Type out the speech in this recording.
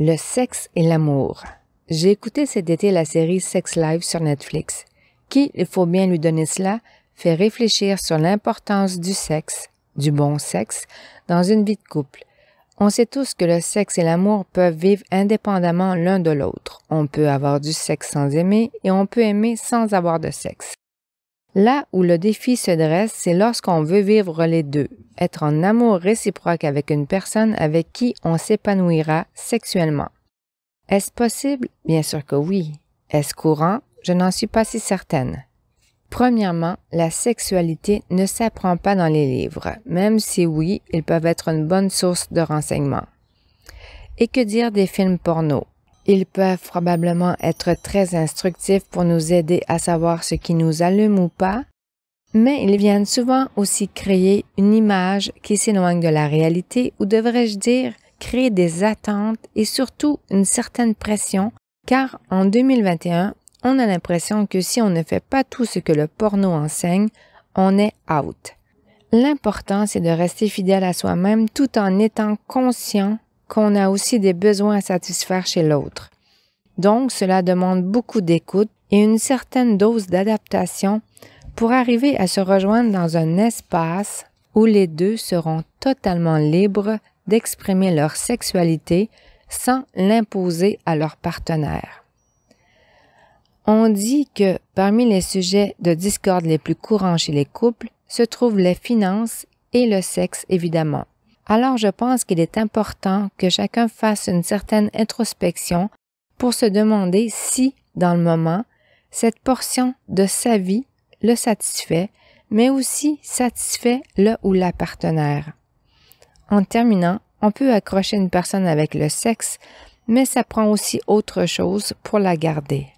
Le sexe et l'amour. J'ai écouté cet été la série Sex Live sur Netflix, qui, il faut bien lui donner cela, fait réfléchir sur l'importance du sexe, du bon sexe, dans une vie de couple. On sait tous que le sexe et l'amour peuvent vivre indépendamment l'un de l'autre. On peut avoir du sexe sans aimer et on peut aimer sans avoir de sexe. Là où le défi se dresse, c'est lorsqu'on veut vivre les deux, être en amour réciproque avec une personne avec qui on s'épanouira sexuellement. Est-ce possible? Bien sûr que oui. Est-ce courant? Je n'en suis pas si certaine. Premièrement, la sexualité ne s'apprend pas dans les livres, même si oui, ils peuvent être une bonne source de renseignements. Et que dire des films porno? Ils peuvent probablement être très instructifs pour nous aider à savoir ce qui nous allume ou pas, mais ils viennent souvent aussi créer une image qui s'éloigne de la réalité ou devrais-je dire créer des attentes et surtout une certaine pression car en 2021, on a l'impression que si on ne fait pas tout ce que le porno enseigne, on est out. L'important, c'est de rester fidèle à soi-même tout en étant conscient qu'on a aussi des besoins à satisfaire chez l'autre. Donc, cela demande beaucoup d'écoute et une certaine dose d'adaptation pour arriver à se rejoindre dans un espace où les deux seront totalement libres d'exprimer leur sexualité sans l'imposer à leur partenaire. On dit que parmi les sujets de discorde les plus courants chez les couples se trouvent les finances et le sexe évidemment alors je pense qu'il est important que chacun fasse une certaine introspection pour se demander si, dans le moment, cette portion de sa vie le satisfait, mais aussi satisfait le ou la partenaire. En terminant, on peut accrocher une personne avec le sexe, mais ça prend aussi autre chose pour la garder.